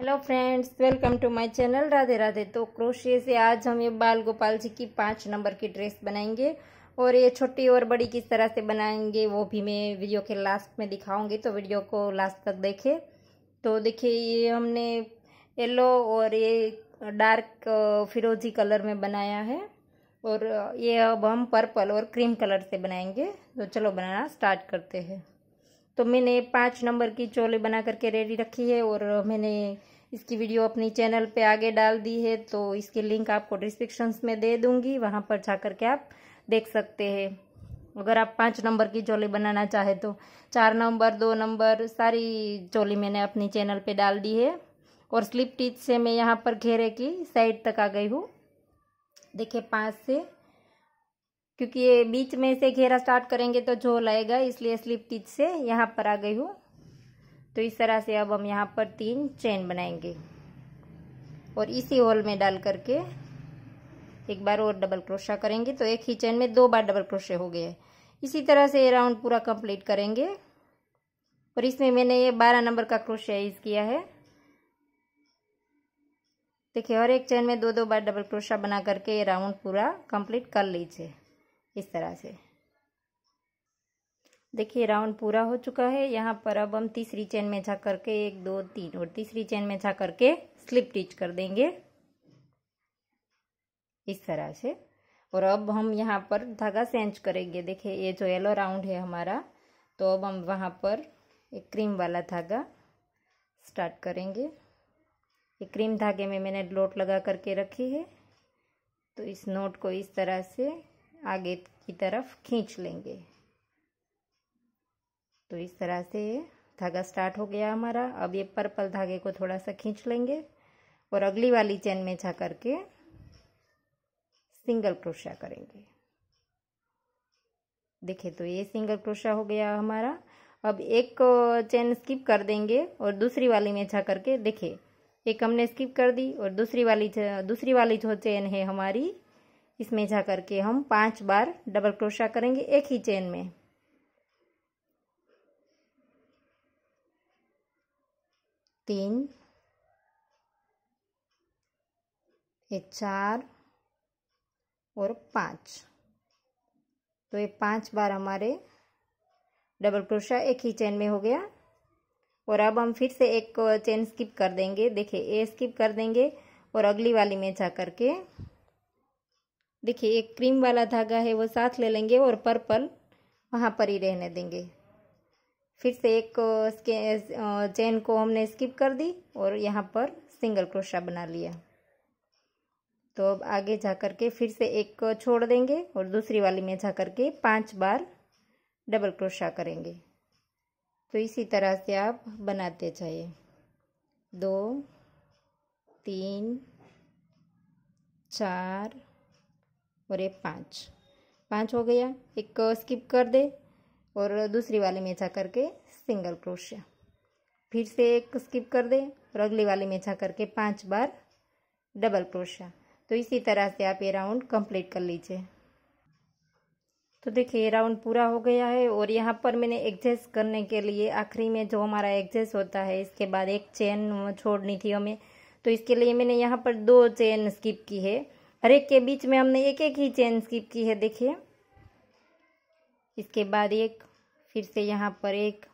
hello friends welcome to my channel Radhe Radhe तो क्रोशिया से आज हम ये बाल गोपाल जी की पाँच नंबर की ड्रेस बनाएंगे और ये छोटी और बड़ी किस तरह से बनाएंगे वो भी मैं वीडियो के लास्ट में दिखाऊंगी तो वीडियो को लास्ट तक देखें तो देखिए ये हमने येलो और ये डार्क फिरोजी कलर में बनाया है और ये अब हम पर्पल और क्रीम कलर से बनाएंगे तो चलो बनाना स्टार्ट करते हैं तो मैंने पाँच नंबर की चोली बना करके रेडी रखी है और मैंने इसकी वीडियो अपनी चैनल पे आगे डाल दी है तो इसकी लिंक आपको डिस्क्रिप्शन में दे दूँगी वहाँ पर जा के आप देख सकते हैं अगर आप पाँच नंबर की चोली बनाना चाहे तो चार नंबर दो नंबर सारी चोली मैंने अपनी चैनल पर डाल दी है और स्लिप टीच से मैं यहाँ पर घेरे की साइड तक आ गई हूँ देखिए पाँच से क्योंकि ये बीच में से घेरा स्टार्ट करेंगे तो झोल आएगा इसलिए स्लिप टिच से यहाँ पर आ गई हूँ तो इस तरह से अब हम यहाँ पर तीन चेन बनाएंगे और इसी होल में डाल करके एक बार और डबल क्रोशा करेंगे तो एक ही चेन में दो बार डबल क्रोशे हो गए इसी तरह से ये राउंड पूरा कंप्लीट करेंगे और इसमें मैंने ये बारह नंबर का क्रोशिया यूज़ किया है देखिए हर एक चेन में दो दो बार डबल क्रोशा बना करके ये राउंड पूरा कंप्लीट कर लीजिए इस तरह से देखिए राउंड पूरा हो चुका है यहाँ पर अब हम तीसरी चेन में झा करके एक दो तीन और तीसरी चेन में झा करके स्लिप स्टिच कर देंगे इस तरह से और अब हम यहाँ पर धागा सेंच करेंगे देखिए ये जो येलो राउंड है हमारा तो अब हम वहाँ पर एक क्रीम वाला धागा स्टार्ट करेंगे ये क्रीम धागे में मैंने लोट लगा करके रखी है तो इस नोट को इस तरह से आगे की तरफ खींच लेंगे तो इस तरह से ये धागा स्टार्ट हो गया हमारा अब ये पर्पल धागे को थोड़ा सा खींच लेंगे और अगली वाली चेन में जा करके सिंगल क्रोशा करेंगे देखिए तो ये सिंगल क्रोशा हो गया हमारा अब एक चेन स्किप कर देंगे और दूसरी वाली में जा करके देखिए एक हमने स्किप कर दी और दूसरी वाली दूसरी वाली जो चेन है हमारी इसमें जा करके के हम पांच बार डबल क्रोशा करेंगे एक ही चेन में तीन ये चार और पांच तो ये पांच बार हमारे डबल क्रोशा एक ही चेन में हो गया और अब हम फिर से एक चेन स्किप कर देंगे देखिए ए स्किप कर देंगे और अगली वाली में जा करके के देखिए एक क्रीम वाला धागा है वो साथ ले लेंगे और पर्पल वहाँ पर ही रहने देंगे फिर से एक चेन को हमने स्किप कर दी और यहाँ पर सिंगल क्रोशा बना लिया तो अब आगे जा कर के फिर से एक छोड़ देंगे और दूसरी वाली में जा कर के पाँच बार डबल क्रोशा करेंगे तो इसी तरह से आप बनाते जाइए दो तीन चार और ये पाँच पाँच हो गया एक स्किप कर दे और दूसरी वाले में जा करके सिंगल क्रोशिया फिर से एक स्किप कर दे और अगली वाले में जा करके पाँच बार डबल क्रोशिया तो इसी तरह से आप ये राउंड कंप्लीट कर लीजिए तो देखिए ये राउंड पूरा हो गया है और यहाँ पर मैंने एडजस्ट करने के लिए आखिरी में जो हमारा एडजस्ट होता है इसके बाद एक चेन छोड़नी थी हमें तो इसके लिए मैंने यहाँ पर दो चेन स्किप की है हर एक के बीच में हमने एक एक ही चेन स्किप की है देखिए इसके बाद एक फिर से यहाँ पर एक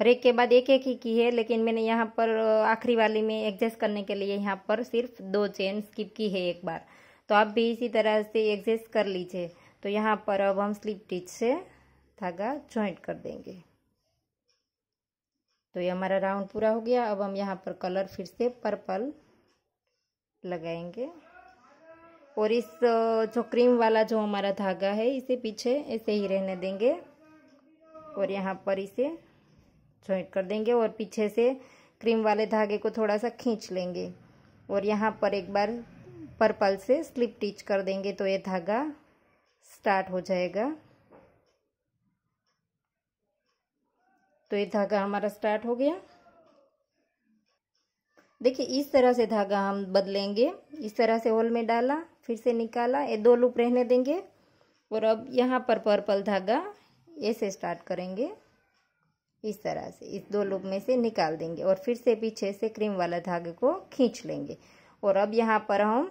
हर एक के बाद एक एक ही की है लेकिन मैंने यहाँ पर आखिरी वाली में एडजस्ट करने के लिए यहाँ पर सिर्फ दो चेन स्किप की है एक बार तो आप भी इसी तरह से एडजस्ट कर लीजिए तो यहाँ पर अब हम स्लिप टिच से धागा ज्वाइंट कर देंगे तो ये हमारा राउंड पूरा हो गया अब हम यहाँ पर कलर फिर से पर्पल लगाएंगे और इस जो क्रीम वाला जो हमारा धागा है इसे पीछे ऐसे ही रहने देंगे और यहाँ पर इसे जॉइंट कर देंगे और पीछे से क्रीम वाले धागे को थोड़ा सा खींच लेंगे और यहाँ पर एक बार पर्पल से स्लिप टिच कर देंगे तो ये धागा स्टार्ट हो जाएगा तो ये धागा हमारा स्टार्ट हो गया देखिए इस तरह से धागा हम बदलेंगे इस तरह से होल में डाला फिर से निकाला ये दो लूप रहने देंगे और अब यहाँ पर पर्पल धागा ऐसे स्टार्ट करेंगे इस तरह से इस दो लूप में से निकाल देंगे और फिर से पीछे से क्रीम वाला धागे को खींच लेंगे और अब यहाँ पर हम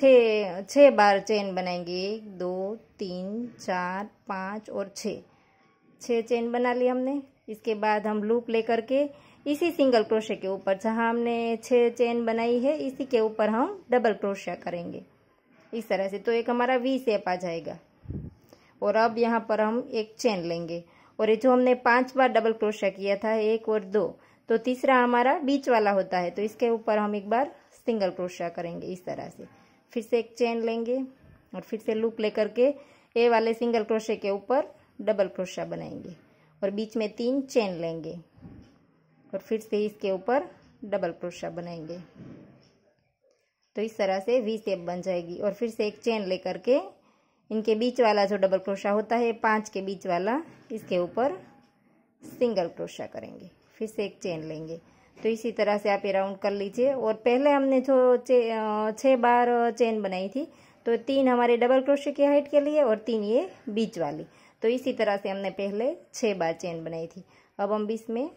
छः छः बार चेन बनाएंगे एक दो तीन चार पाँच और छः छः चेन बना ली हमने इसके बाद हम लूप लेकर के इसी सिंगल क्रोशे के ऊपर जहाँ हमने छः चेन बनाई है इसी के ऊपर हम डबल क्रोशिया करेंगे इस तरह से तो एक हमारा वी सेप आ जाएगा और अब यहाँ पर हम एक चेन लेंगे और ये जो हमने पांच बार डबल क्रोशिया किया था एक और दो तो तीसरा हमारा बीच वाला होता है तो इसके ऊपर हम एक बार सिंगल क्रोशिया करेंगे इस तरह से फिर से एक चेन लेंगे और फिर से लूप लेकर के ए वाले सिंगल क्रोशे के ऊपर डबल क्रोशिया बनाएंगे और बीच में तीन चेन लेंगे और फिर से इसके ऊपर डबल क्रोशा बनाएंगे तो इस तरह से वी सेप बन जाएगी और फिर से एक चेन लेकर के इनके बीच वाला जो डबल क्रोशा होता है पांच के बीच वाला इसके ऊपर सिंगल क्रोशा करेंगे फिर से एक चेन लेंगे तो इसी तरह से आप ये राउंड कर लीजिए और पहले हमने जो छः बार चेन बनाई थी तो तीन हमारे डबल क्रोशे की हाइट के लिए और तीन ये बीच वाली तो इसी तरह से हमने पहले छः बार चेन बनाई थी अब हम बीच में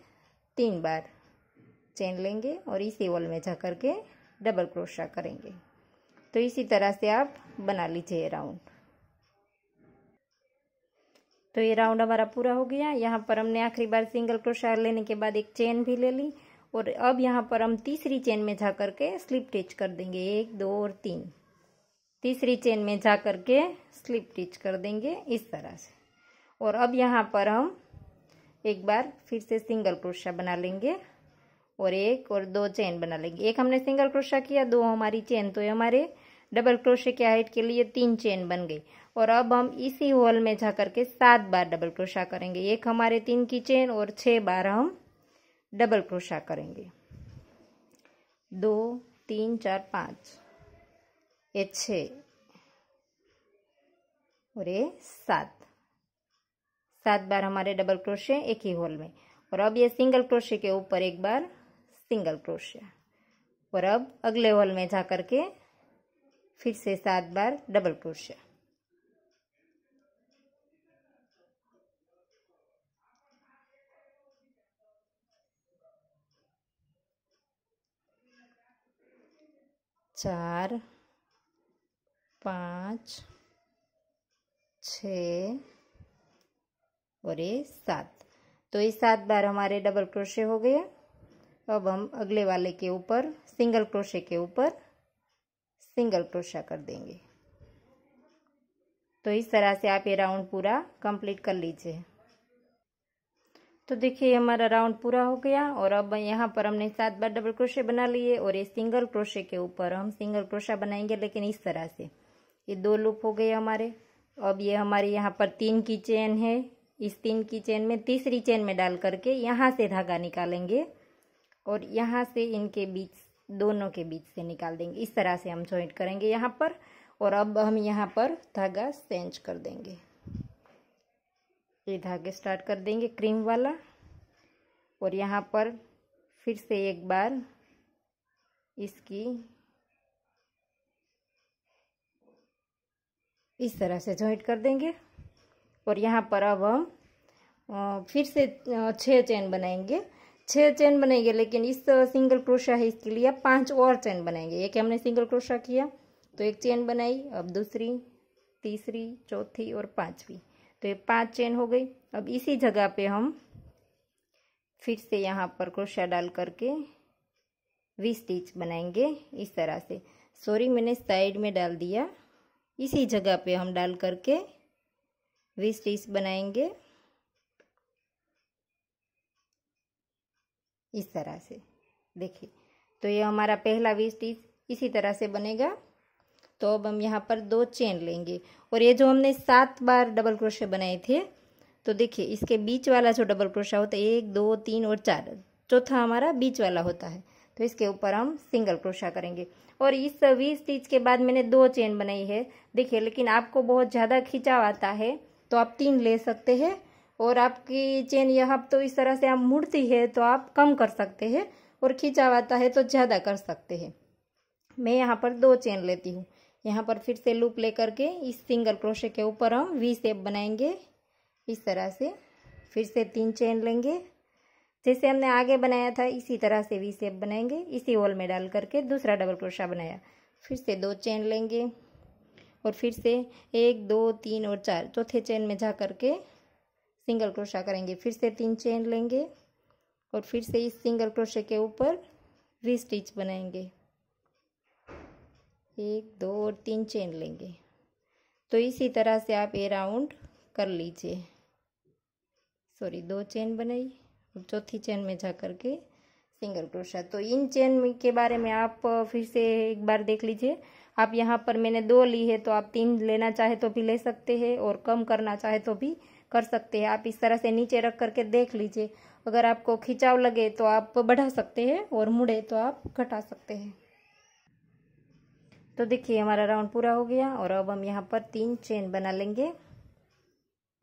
तीन बार चेन लेंगे और इसी वॉल में जा करके के डबल क्रोशा करेंगे तो इसी तरह से आप बना लीजिए राउंड तो ये राउंड हमारा पूरा हो गया यहाँ पर हमने आखिरी बार सिंगल क्रोशा लेने के बाद एक चेन भी ले ली और अब यहाँ पर हम तीसरी चेन में जा करके के स्लिप टिच कर देंगे एक दो और तीन तीसरी चेन में जा करके के स्लिप टिच कर देंगे इस तरह से और अब यहाँ पर हम एक बार फिर से सिंगल क्रोशा बना लेंगे और एक और दो चेन बना लेंगे एक हमने सिंगल क्रोशा किया दो हमारी चेन तो ये हमारे डबल क्रोशे के हाइट के लिए तीन चेन बन गई और अब हम इसी होल में जा करके सात बार डबल क्रोशा करेंगे एक हमारे तीन की चेन और छः बार हम डबल क्रोशा करेंगे दो तीन चार पाँच ये छ और ये सात सात बार हमारे डबल क्रोशे एक ही होल में और अब ये सिंगल क्रोशे के ऊपर एक बार सिंगल क्रोशे और अब अगले होल में जा करके फिर से सात बार डबल क्रोशे चार पाँच छ और ये सात तो ये सात बार हमारे डबल क्रोशे हो गया अब हम अगले वाले के ऊपर सिंगल क्रोशे के ऊपर सिंगल क्रोशा कर देंगे तो इस तरह से आप ये राउंड पूरा कंप्लीट कर लीजिए तो देखिए हमारा राउंड पूरा हो गया और अब यहाँ पर हमने सात बार डबल क्रोशे बना लिए और ये सिंगल क्रोशे के ऊपर हम सिंगल क्रोशा बनाएंगे लेकिन इस तरह से ये दो लूप हो गए हमारे अब ये हमारे यहाँ पर तीन की चेन है इस तीन की चेन में तीसरी चेन में डाल करके यहाँ से धागा निकालेंगे और यहाँ से इनके बीच दोनों के बीच से निकाल देंगे इस तरह से हम जॉइंट करेंगे यहाँ पर और अब हम यहाँ पर धागा सेंच कर देंगे ये धागे स्टार्ट कर देंगे क्रीम वाला और यहाँ पर फिर से एक बार इसकी इस तरह से जॉइंट कर देंगे और यहाँ पर अब हम फिर से छः चैन बनाएंगे छः चैन बनाएंगे लेकिन इस सिंगल क्रोशा है इसके लिए पांच और चैन बनाएंगे एक हमने सिंगल क्रोशा किया तो एक चैन बनाई अब दूसरी तीसरी चौथी और पांचवी तो ये पांच चैन हो गई अब इसी जगह पे हम फिर से यहाँ पर क्रोशा डाल करके वी स्टिच बनाएंगे इस तरह से सॉरी मैंने साइड में डाल दिया इसी जगह पे हम डाल करके वी स्टिच बनाएंगे इस तरह से देखिए तो ये हमारा पहला वी स्टिच इसी तरह से बनेगा तो अब हम यहाँ पर दो चेन लेंगे और ये जो हमने सात बार डबल क्रोशे बनाए थे तो देखिए इसके बीच वाला जो डबल क्रोशा होता है एक दो तीन और चार चौथा हमारा बीच वाला होता है तो इसके ऊपर हम सिंगल क्रोशा करेंगे और इस वी स्टिच के बाद मैंने दो चेन बनाई है देखिए लेकिन आपको बहुत ज़्यादा खिंचाव आता है तो आप तीन ले सकते हैं और आपकी चेन यह तो इस तरह से आप मुड़ती है तो आप कम कर सकते हैं और खींचा आता है तो ज़्यादा कर सकते हैं मैं यहाँ पर दो चेन लेती हूँ यहाँ पर फिर से लूप ले करके इस सिंगल क्रोशे के ऊपर हम वी सेप बनाएंगे इस तरह से फिर से तीन चेन लेंगे जैसे हमने आगे बनाया था इसी तरह से वी सेप बनाएंगे इसी होल में डाल करके दूसरा डबल क्रोशा बनाया फिर से दो चेन लेंगे और फिर से एक दो तीन और चार चौथे चेन में जा करके सिंगल क्रोशा करेंगे फिर से तीन चेन लेंगे और फिर से इस सिंगल क्रोशे के ऊपर री स्टिच बनाएंगे एक दो और तीन चेन लेंगे तो इसी तरह से आप ए राउंड कर लीजिए सॉरी दो चेन बनाई और चौथी चेन में जा कर के सिंगल क्रोशा तो इन चेन के बारे में आप फिर से एक बार देख लीजिए आप यहाँ पर मैंने दो ली है तो आप तीन लेना चाहे तो भी ले सकते हैं और कम करना चाहे तो भी कर सकते हैं आप इस तरह से नीचे रख करके देख लीजिए अगर आपको खिंचाव लगे तो आप बढ़ा सकते हैं और मुड़े तो आप घटा सकते हैं तो देखिए हमारा राउंड पूरा हो गया और अब हम यहाँ पर तीन चेन बना लेंगे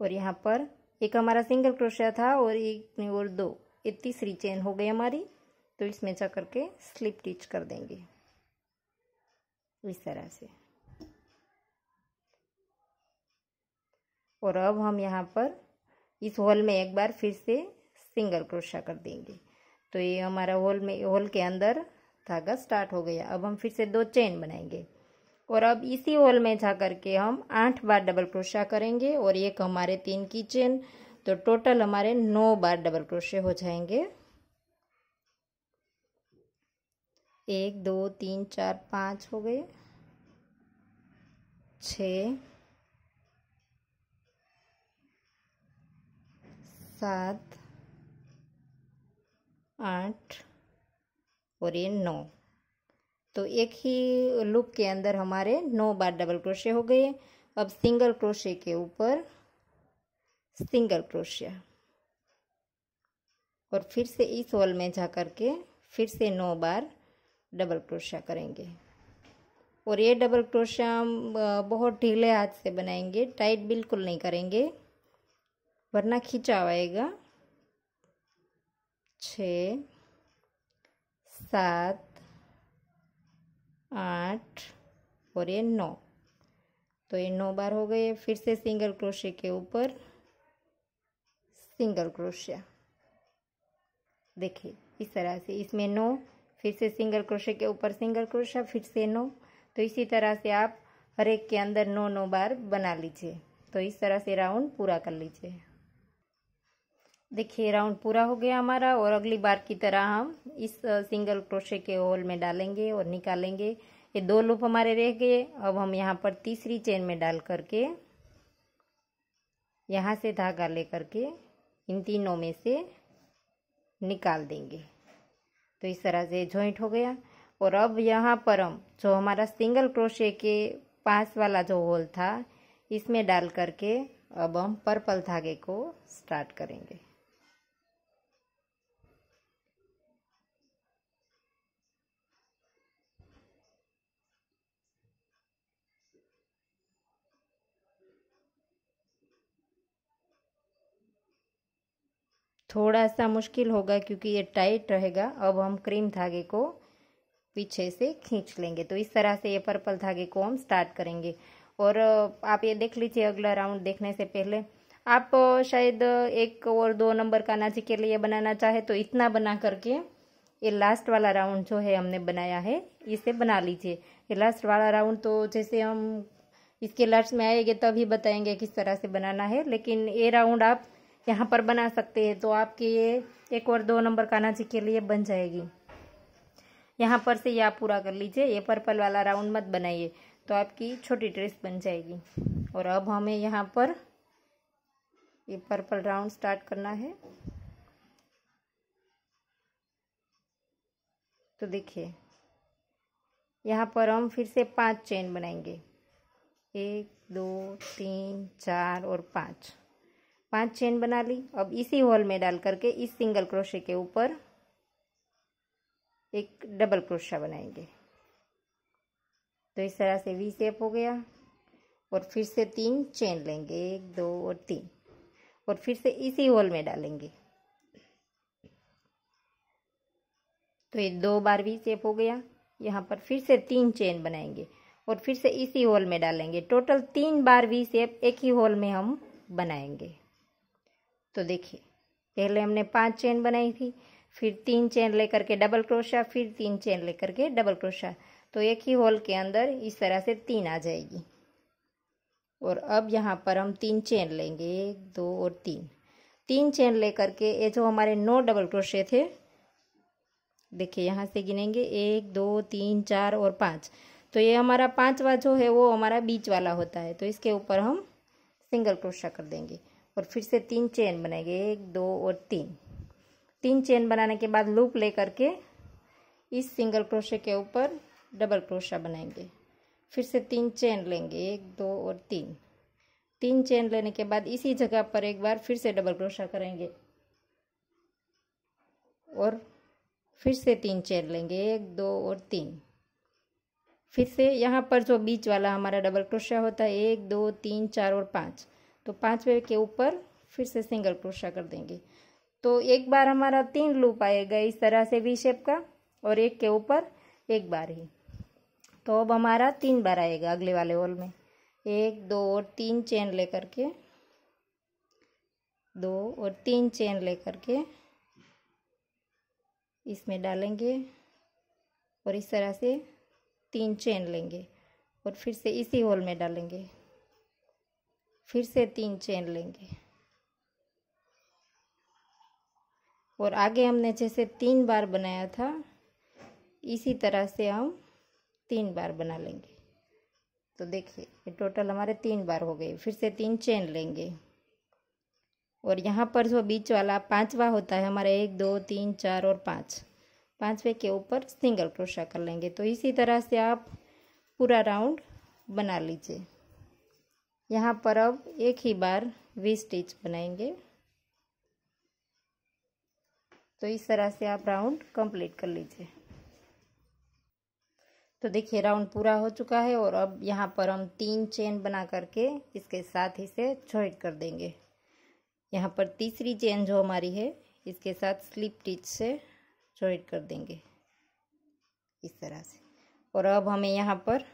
और यहाँ पर एक हमारा सिंगल क्रोशिया था और एक और दो ये तीसरी चेन हो गई हमारी तो इसमें जा करके स्लिप टिच कर देंगे इस तरह से और अब हम यहाँ पर इस होल में एक बार फिर से सिंगल क्रोशा कर देंगे तो ये हमारा होल में होल के अंदर धागा स्टार्ट हो गया अब हम फिर से दो चेन बनाएंगे और अब इसी होल में जा कर के हम आठ बार डबल क्रोशा करेंगे और एक हमारे तीन की चेन तो टोटल हमारे नौ बार डबल क्रोशे हो जाएंगे एक दो तीन चार पाँच हो गए छ सात आठ और ये नौ तो एक ही लूप के अंदर हमारे नौ बार डबल क्रोशे हो गए अब सिंगल क्रोशे के ऊपर सिंगल क्रोशिया और फिर से इस होल में जा कर के फिर से नौ बार डबल क्रोशिया करेंगे और ये डबल क्रोशिया हम बहुत ढीले हाथ से बनाएंगे टाइट बिल्कुल नहीं करेंगे वरना खिंचाव आएगा छ सात आठ और ये नौ तो ये नौ बार हो गए फिर से सिंगल क्रोशे के ऊपर सिंगल क्रोशिया देखिए इस तरह से इसमें नौ फिर से सिंगल क्रोशे के ऊपर सिंगल क्रोशिया फिर से नौ तो इसी तरह से आप हर एक के अंदर नौ नौ बार बना लीजिए तो इस तरह से राउंड पूरा कर लीजिए देखिए राउंड पूरा हो गया हमारा और अगली बार की तरह हम इस सिंगल क्रोशे के होल में डालेंगे और निकालेंगे ये दो लूप हमारे रह गए अब हम यहाँ पर तीसरी चेन में डाल करके यहाँ से धागा ले करके इन तीनों में से निकाल देंगे तो इस तरह से जॉइंट हो गया और अब यहाँ पर हम जो हमारा सिंगल क्रोशे के पास वाला जो होल था इसमें डाल करके अब हम पर्पल धागे को स्टार्ट करेंगे थोड़ा सा मुश्किल होगा क्योंकि ये टाइट रहेगा अब हम क्रीम धागे को पीछे से खींच लेंगे तो इस तरह से ये पर्पल धागे को हम स्टार्ट करेंगे और आप ये देख लीजिए अगला राउंड देखने से पहले आप शायद एक और दो नंबर का नाची के लिए बनाना चाहे तो इतना बना करके ये लास्ट वाला राउंड जो है हमने बनाया है इसे बना लीजिए ये लास्ट वाला राउंड तो जैसे हम इसके लास्ट में आएंगे तभी बताएंगे किस तरह से बनाना है लेकिन ये राउंड आप यहाँ पर बना सकते हैं तो आपके ये एक और दो नंबर कानाजी के लिए बन जाएगी यहाँ पर से ये आप पूरा कर लीजिए ये पर्पल वाला राउंड मत बनाइए तो आपकी छोटी ड्रेस बन जाएगी और अब हमें यहाँ पर ये पर्पल राउंड स्टार्ट करना है तो देखिए यहाँ पर हम फिर से पांच चेन बनाएंगे एक दो तीन चार और पाँच पांच चेन बना ली अब इसी होल में डाल करके इस सिंगल क्रोशे के ऊपर एक डबल क्रोशा बनाएंगे तो इस तरह से वी सेप हो गया और फिर से तीन चेन लेंगे एक दो और तीन और फिर से इसी होल में डालेंगे तो ये दो बार वी सेप हो गया यहाँ पर फिर से तीन चेन बनाएंगे और फिर से इसी होल में डालेंगे टोटल तीन बार वी सेप एक ही होल में हम बनाएंगे तो देखिए पहले हमने पांच चेन बनाई थी फिर तीन चेन लेकर के डबल क्रोशा फिर तीन चेन लेकर के डबल क्रोशा तो एक ही होल के अंदर इस तरह से तीन आ जाएगी और अब यहाँ पर हम तीन चेन लेंगे एक दो और तीन तीन चेन लेकर के ये जो हमारे नौ डबल क्रोशे थे देखिए यहाँ से गिनेंगे एक दो तीन चार और पाँच तो ये हमारा पांचवा जो है वो हमारा बीच वाला होता है तो इसके ऊपर हम सिंगल क्रोशा कर देंगे और फिर से तीन चेन बनाएंगे एक दो और तीन तीन चेन बनाने के बाद लूप ले करके इस सिंगल क्रोशे के ऊपर डबल क्रोशा बनाएंगे फिर से तीन चेन लेंगे एक दो और तीन तीन चेन लेने के बाद इसी जगह पर एक बार फिर से डबल क्रोशा करेंगे और फिर से तीन चेन लेंगे एक दो और तीन फिर से यहाँ पर जो बीच वाला हमारा डबल क्रोशा होता है एक दो तीन चार और पाँच तो पाँचवें के ऊपर फिर से सिंगल क्रोशा कर देंगे तो एक बार हमारा तीन लूप आएगा इस तरह से वी शेप का और एक के ऊपर एक बार ही तो अब हमारा तीन बार आएगा अगले वाले होल में एक दो और तीन चेन लेकर के दो और तीन चेन लेकर के इसमें डालेंगे और इस तरह से तीन चेन लेंगे और फिर से इसी होल में डालेंगे फिर से तीन चेन लेंगे और आगे हमने जैसे तीन बार बनाया था इसी तरह से हम तीन बार बना लेंगे तो देखिए ये टोटल हमारे तीन बार हो गए फिर से तीन चेन लेंगे और यहाँ पर जो बीच वाला पांचवा होता है हमारा एक दो तीन चार और पाँच पांचवे के ऊपर सिंगल क्रोशा कर लेंगे तो इसी तरह से आप पूरा राउंड बना लीजिए यहाँ पर अब एक ही बार वी स्टिच बनाएंगे तो इस तरह से आप राउंड कंप्लीट कर लीजिए तो देखिए राउंड पूरा हो चुका है और अब यहाँ पर हम तीन चेन बना करके इसके साथ इसे ज्वाइंट कर देंगे यहाँ पर तीसरी चेन जो हमारी है इसके साथ स्लिप टिच से ज्वाइंट कर देंगे इस तरह से और अब हमें यहाँ पर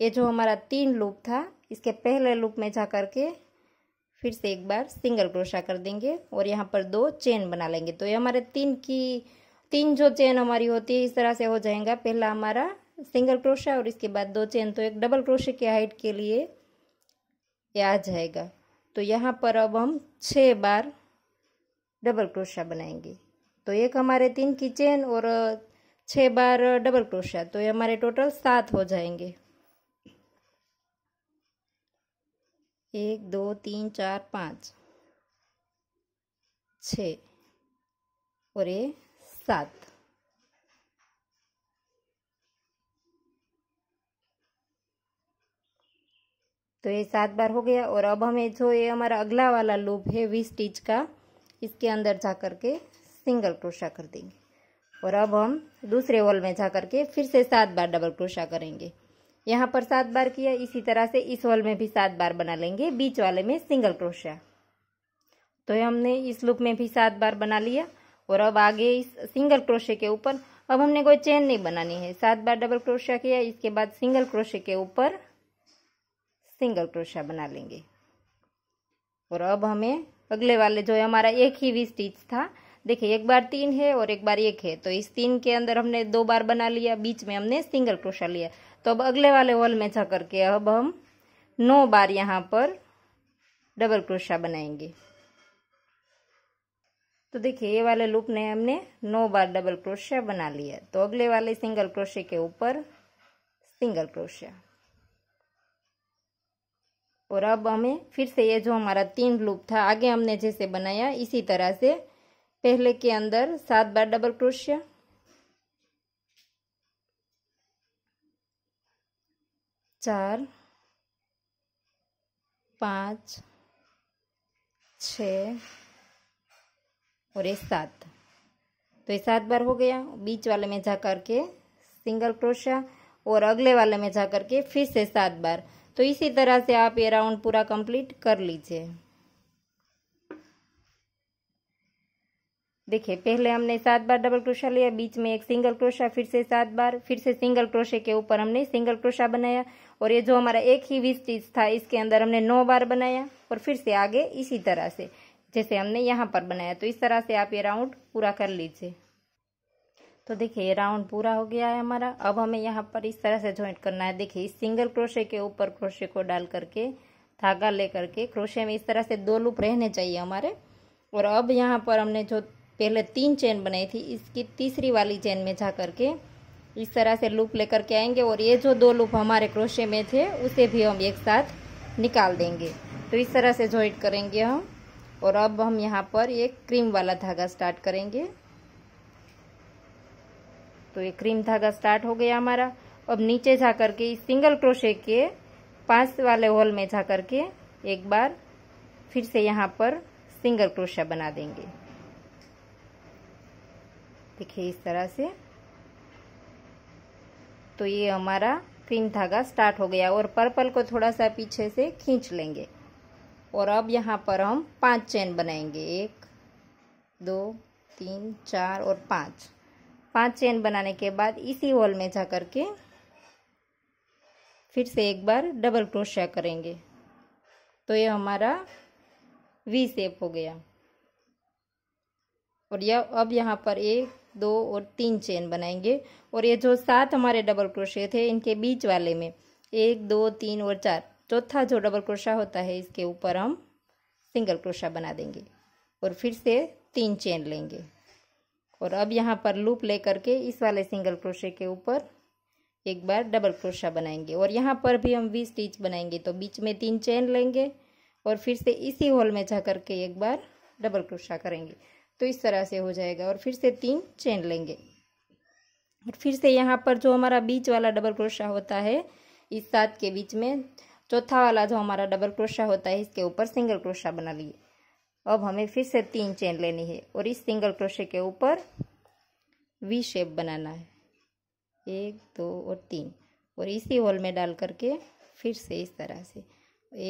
ये जो हमारा तीन लूप था इसके पहले लूप में जा कर के फिर से एक बार सिंगल क्रोशा कर देंगे और यहाँ पर दो चेन बना लेंगे तो ये हमारे तीन की तीन जो चेन हमारी होती है इस तरह से हो जाएगा पहला हमारा सिंगल क्रोशा और इसके बाद दो चेन तो एक डबल क्रोशे की हाइट के लिए ये आ जाएगा तो यहाँ पर अब हम छः बार डबल क्रोशा बनाएंगे तो एक हमारे तीन की चेन और छः बार डबल क्रोशा तो ये हमारे टोटल सात हो जाएंगे एक दो तीन चार पाँच छ और ये सात तो ये सात बार हो गया और अब हमें जो ये हमारा अगला वाला लूप है वी स्टिच का इसके अंदर जा करके के सिंगल क्रोशा कर देंगे और अब हम दूसरे वॉल में जा करके के फिर से सात बार डबल क्रोशा करेंगे यहाँ पर सात बार किया इसी तरह से इस वॉल में भी सात बार बना लेंगे बीच वाले में सिंगल क्रोशिया तो हमने इस लुक में भी सात बार बना लिया और अब आगे इस सिंगल क्रोशे के ऊपर अब हमने कोई चेन नहीं बनानी है सात बार डबल क्रोशिया किया इसके बाद सिंगल क्रोशे के ऊपर सिंगल क्रोशिया बना लेंगे और अब हमें अगले वाले जो है हमारा एक ही वी स्टिच था देखिए एक बार तीन है और एक बार एक है तो इस तीन के अंदर हमने दो बार बना लिया बीच में हमने सिंगल क्रोशा लिया तो अब अगले वाले वॉल में जा करके अब हम नौ बार यहाँ पर डबल क्रोशा बनाएंगे तो देखिए ये वाले लूप ने हमने नौ बार डबल क्रोशिया बना लिया तो अगले वाले सिंगल क्रोशे के ऊपर सिंगल क्रोशिया और अब हमें फिर से ये जो हमारा तीन लूप था आगे हमने जैसे बनाया इसी तरह से पहले के अंदर सात बार डबल क्रोशिया चार पाँच छ और ये सात तो ये सात बार हो गया बीच वाले में जा कर के सिंगल क्रोशिया और अगले वाले में जा कर के फिर से सात बार तो इसी तरह से आप ये राउंड पूरा कंप्लीट कर लीजिए देखिए पहले हमने सात बार डबल क्रोशा लिया बीच में एक सिंगल क्रोशा फिर से सात बार फिर से सिंगल क्रोशे के ऊपर हमने सिंगल क्रोशा बनाया और ये जो हमारा एक ही वी स्टिच था इसके अंदर हमने नौ बार बनाया और फिर से आगे इसी तरह से जैसे हमने यहाँ पर बनाया तो इस तरह से आप ये राउंड पूरा कर लीजिए तो देखिए ये राउंड पूरा हो गया है हमारा अब हमें यहाँ पर इस तरह से ज्वाइंट करना है देखिए इस सिंगल क्रोशे के ऊपर क्रोशे को डाल करके धागा ले करके क्रोशे में इस तरह से दो लूप रहने चाहिए हमारे और अब यहाँ पर हमने जो पहले तीन चेन बनाई थी इसकी तीसरी वाली चेन में जा करके इस तरह से लूप लेकर के आएंगे और ये जो दो लूप हमारे क्रोशे में थे उसे भी हम एक साथ निकाल देंगे तो इस तरह से ज्वाइंट करेंगे हम और अब हम यहाँ पर एक क्रीम वाला धागा स्टार्ट करेंगे तो ये क्रीम धागा स्टार्ट हो गया हमारा अब नीचे जा कर के सिंगल क्रोशे के पास वाले होल में जा कर के एक बार फिर से यहाँ पर सिंगल क्रोशा बना देंगे देखिए इस तरह से तो ये हमारा क्रीम धागा स्टार्ट हो गया और पर्पल को थोड़ा सा पीछे से खींच लेंगे और अब यहाँ पर हम पांच चेन बनाएंगे एक दो तीन चार और पांच पांच चेन बनाने के बाद इसी होल में जा कर के फिर से एक बार डबल क्रोशिया करेंगे तो ये हमारा वी सेप हो गया और यह अब यहाँ पर एक दो और तीन चेन बनाएंगे और ये जो सात हमारे डबल क्रोशे थे इनके बीच वाले में एक दो तीन और चार चौथा जो डबल क्रोशा होता है इसके ऊपर हम सिंगल क्रोशा बना देंगे और फिर से तीन चेन लेंगे और अब यहाँ पर लूप ले करके इस वाले सिंगल क्रोशे के ऊपर एक बार डबल क्रोशा बनाएंगे और यहाँ पर भी हम वी स्टिच बनाएंगे तो बीच में तीन चेन लेंगे और फिर से इसी होल में जा करके एक बार डबल क्रोशा करेंगे तो इस तरह से हो जाएगा और फिर से तीन चेन लेंगे और फिर से यहाँ पर जो हमारा बीच वाला डबल क्रोशा होता है इस सात के बीच में चौथा वाला जो हमारा डबल क्रोशा होता है इसके ऊपर सिंगल क्रोशा बना लिए अब हमें फिर से तीन चेन लेनी है और इस सिंगल क्रोशे के ऊपर वी शेप बनाना है एक दो और तीन और इसी होल में डाल करके फिर से इस तरह से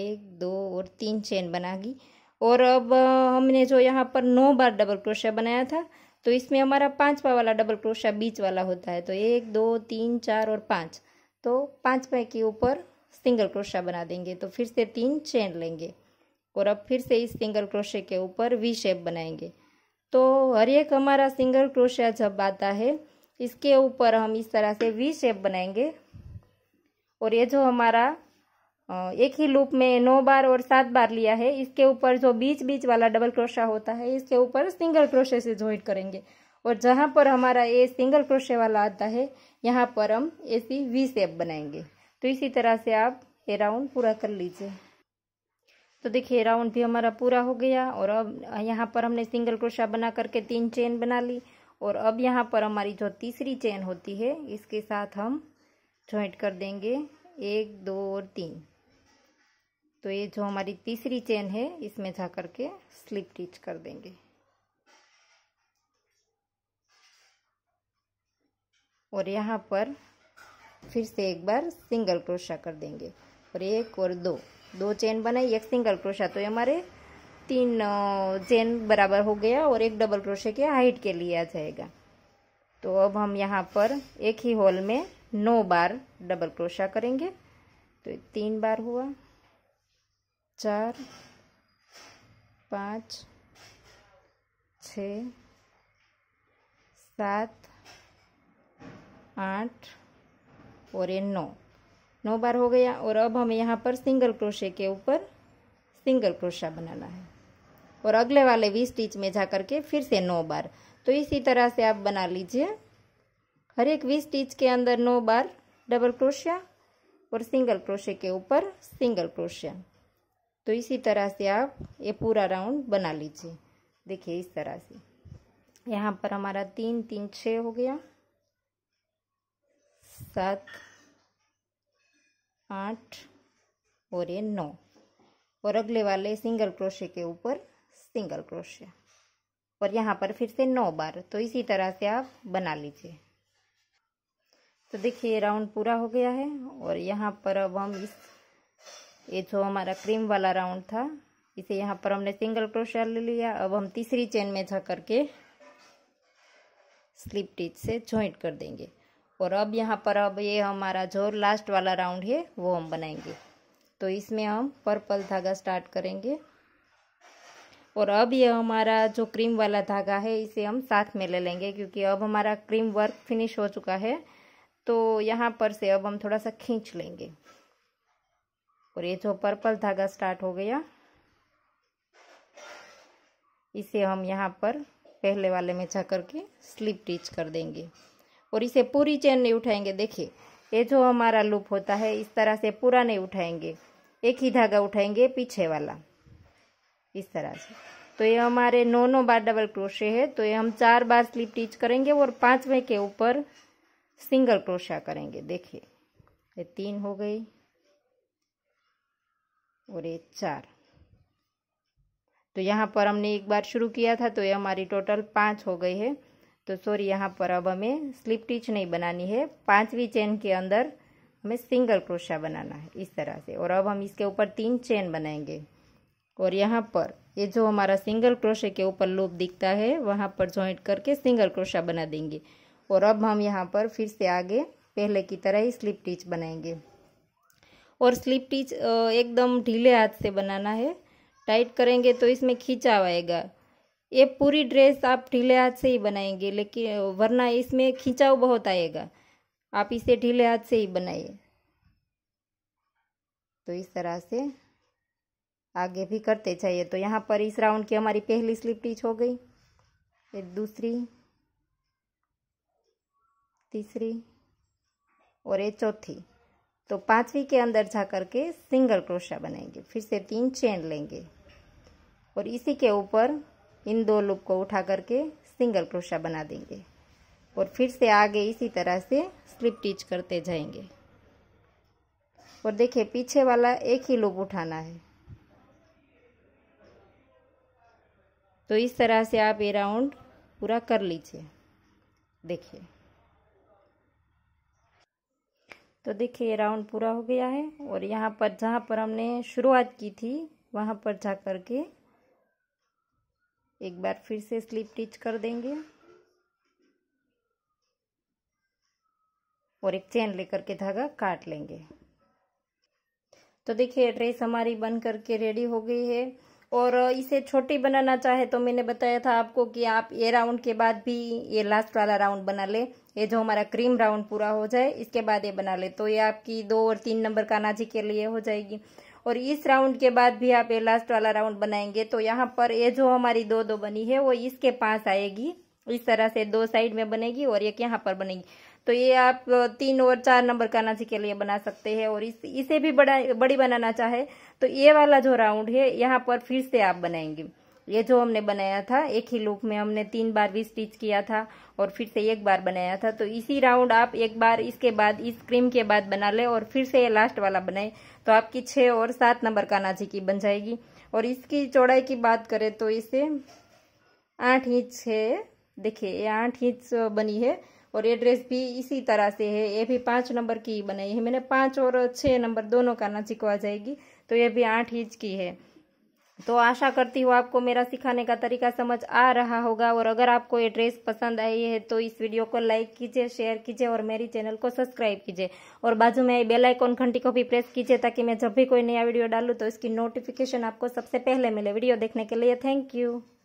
एक दो और तीन चेन बनागी और अब हमने जो यहाँ पर नौ बार डबल क्रोशिया बनाया था तो इसमें हमारा पाँचवा वाला डबल क्रोशिया बीच वाला होता है तो एक दो तीन चार और पाँच तो पाँचवा के ऊपर सिंगल क्रोशिया बना देंगे तो फिर से तीन चेन लेंगे और अब फिर से इस सिंगल क्रोशे के ऊपर वी शेप बनाएंगे तो हर एक हमारा सिंगल क्रोशिया जब आता है इसके ऊपर हम इस तरह से वी शेप बनाएंगे और ये जो हमारा एक ही लूप में नौ बार और सात बार लिया है इसके ऊपर जो बीच बीच वाला डबल क्रोशा होता है इसके ऊपर सिंगल क्रोशे से ज्वाइंट करेंगे और जहाँ पर हमारा ये सिंगल क्रोशे वाला आता है यहाँ पर हम ऐसी वी सेप बनाएंगे तो इसी तरह से आप ये राउंड पूरा कर लीजिए तो देखिए राउंड भी हमारा पूरा हो गया और अब यहाँ पर हमने सिंगल क्रोशा बना करके तीन चेन बना ली और अब यहाँ पर हमारी जो तीसरी चेन होती है इसके साथ हम ज्वाइंट कर देंगे एक दो और तीन तो ये जो हमारी तीसरी चेन है इसमें जा के स्लिप टिच कर देंगे और यहाँ पर फिर से एक बार सिंगल क्रोशा कर देंगे और एक और दो दो चेन बनाई एक सिंगल क्रोशा तो ये हमारे तीन चेन बराबर हो गया और एक डबल क्रोशे के हाइट के लिए आ जाएगा तो अब हम यहाँ पर एक ही होल में नौ बार डबल क्रोशा करेंगे तो तीन बार हुआ चार पाँच छ सात आठ और ये नौ नौ बार हो गया और अब हमें यहाँ पर सिंगल क्रोशे के ऊपर सिंगल क्रोशा बनाना है और अगले वाले वी स्टिच में जा करके के फिर से नौ बार तो इसी तरह से आप बना लीजिए हर एक वी स्टिच के अंदर नौ बार डबल क्रोशिया और सिंगल क्रोशे के ऊपर सिंगल क्रोशिया तो इसी तरह से आप ये पूरा राउंड बना लीजिए देखिए इस तरह से यहाँ पर हमारा तीन तीन छ हो गया सात आठ और ये नौ और अगले वाले सिंगल क्रोशे के ऊपर सिंगल क्रोशे और यहाँ पर फिर से नौ बार तो इसी तरह से आप बना लीजिए तो देखिए राउंड पूरा हो गया है और यहाँ पर अब हम इस ये जो हमारा क्रीम वाला राउंड था इसे यहाँ पर हमने सिंगल क्रोशिया ले लिया अब हम तीसरी चेन में जा करके स्लिप टिच से जॉइंट कर देंगे और अब यहाँ पर अब ये हमारा जो लास्ट वाला राउंड है वो हम बनाएंगे तो इसमें हम पर्पल धागा स्टार्ट करेंगे और अब ये हमारा जो क्रीम वाला धागा है इसे हम साथ में ले लेंगे क्योंकि अब हमारा क्रीम वर्क फिनिश हो चुका है तो यहाँ पर से अब हम थोड़ा सा खींच लेंगे और ये जो पर्पल धागा स्टार्ट हो गया इसे हम यहाँ पर पहले वाले में जा करके स्लिप टिच कर देंगे और इसे पूरी चेन नहीं उठाएंगे देखिए ये जो हमारा लूप होता है इस तरह से पूरा नहीं उठाएंगे एक ही धागा उठाएंगे पीछे वाला इस तरह से तो ये हमारे नौ नौ बार डबल क्रोशे है तो ये हम चार बार स्लिप टिच करेंगे और पाँचवें के ऊपर सिंगल क्रोशा करेंगे देखिए ये तीन हो गई और ये चार तो यहाँ पर हमने एक बार शुरू किया था तो ये हमारी टोटल पाँच हो गई है तो सॉरी यहाँ पर अब हमें स्लिप टिच नहीं बनानी है पांचवी चेन के अंदर हमें सिंगल क्रोशा बनाना है इस तरह से और अब हम इसके ऊपर तीन चेन बनाएंगे और यहाँ पर ये जो हमारा सिंगल क्रोशे के ऊपर लूप दिखता है वहाँ पर ज्वाइंट करके सिंगल क्रोशा बना देंगे और अब हम यहाँ पर फिर से आगे पहले की तरह ही स्लिप टिच बनाएंगे और स्लिप टिच एकदम ढीले हाथ से बनाना है टाइट करेंगे तो इसमें खींचाव आएगा ये पूरी ड्रेस आप ढीले हाथ से ही बनाएंगे लेकिन वरना इसमें खिंचाव बहुत आएगा आप इसे ढीले हाथ से ही बनाइए तो इस तरह से आगे भी करते चाहिए तो यहाँ पर इस राउंड की हमारी पहली स्लिप टिच हो गई एक दूसरी तीसरी और ये चौथी तो पांचवी के अंदर जा कर के सिंगल क्रोशा बनाएंगे फिर से तीन चेन लेंगे और इसी के ऊपर इन दो लूप को उठा करके सिंगल क्रोशा बना देंगे और फिर से आगे इसी तरह से स्लिप टिच करते जाएंगे और देखिए पीछे वाला एक ही लूप उठाना है तो इस तरह से आप ये राउंड पूरा कर लीजिए देखिए तो देखिए राउंड पूरा हो गया है और यहाँ पर जहाँ पर हमने शुरुआत की थी वहाँ पर जा कर के एक बार फिर से स्लिप टिच कर देंगे और एक चेन लेकर के धागा काट लेंगे तो देखिए ड्रेस हमारी बन करके रेडी हो गई है और इसे छोटी बनाना चाहे तो मैंने बताया था आपको कि आप ये राउंड के बाद भी ये लास्ट वाला राउंड बना ले ये जो हमारा क्रीम राउंड पूरा हो जाए इसके बाद ये बना ले तो ये आपकी दो और तीन नंबर कानाजी के लिए हो जाएगी और इस राउंड के बाद भी आप ये लास्ट वाला राउंड बनाएंगे तो यहाँ पर ये जो हमारी दो दो बनी है वो इसके पास आएगी इस तरह से दो साइड में बनेगी और एक यहाँ पर बनेगी तो ये आप तीन और चार नंबर का नाची के लिए बना सकते हैं और इस इसे भी बड़ा बड़ी बनाना चाहे तो ये वाला जो राउंड है यहाँ पर फिर से आप बनाएंगे ये जो हमने बनाया था एक ही लुक में हमने तीन बार भी स्टिच किया था और फिर से एक बार बनाया था तो इसी राउंड आप एक बार इसके बाद इस क्रीम के बाद बना ले और फिर से ये लास्ट वाला बनाए तो आपकी छः और सात नंबर का नाची की बन जाएगी और इसकी चौड़ाई की बात करें तो इसे आठ इंच है देखिए ये आठ इंच बनी है और ये ड्रेस भी इसी तरह से है ये भी पाँच नंबर की बनाई है मैंने पाँच और छः नंबर दोनों का नजीक आ जाएगी तो ये भी आठ इंच की है तो आशा करती हूँ आपको मेरा सिखाने का तरीका समझ आ रहा होगा और अगर आपको ये ड्रेस पसंद आई है तो इस वीडियो को लाइक कीजिए शेयर कीजिए और मेरी चैनल को सब्सक्राइब कीजिए और बाजू में आई बेल आइकॉन घंटी को भी प्रेस कीजिए ताकि मैं जब भी कोई नया वीडियो डालूँ तो इसकी नोटिफिकेशन आपको सबसे पहले मिले वीडियो देखने के लिए थैंक यू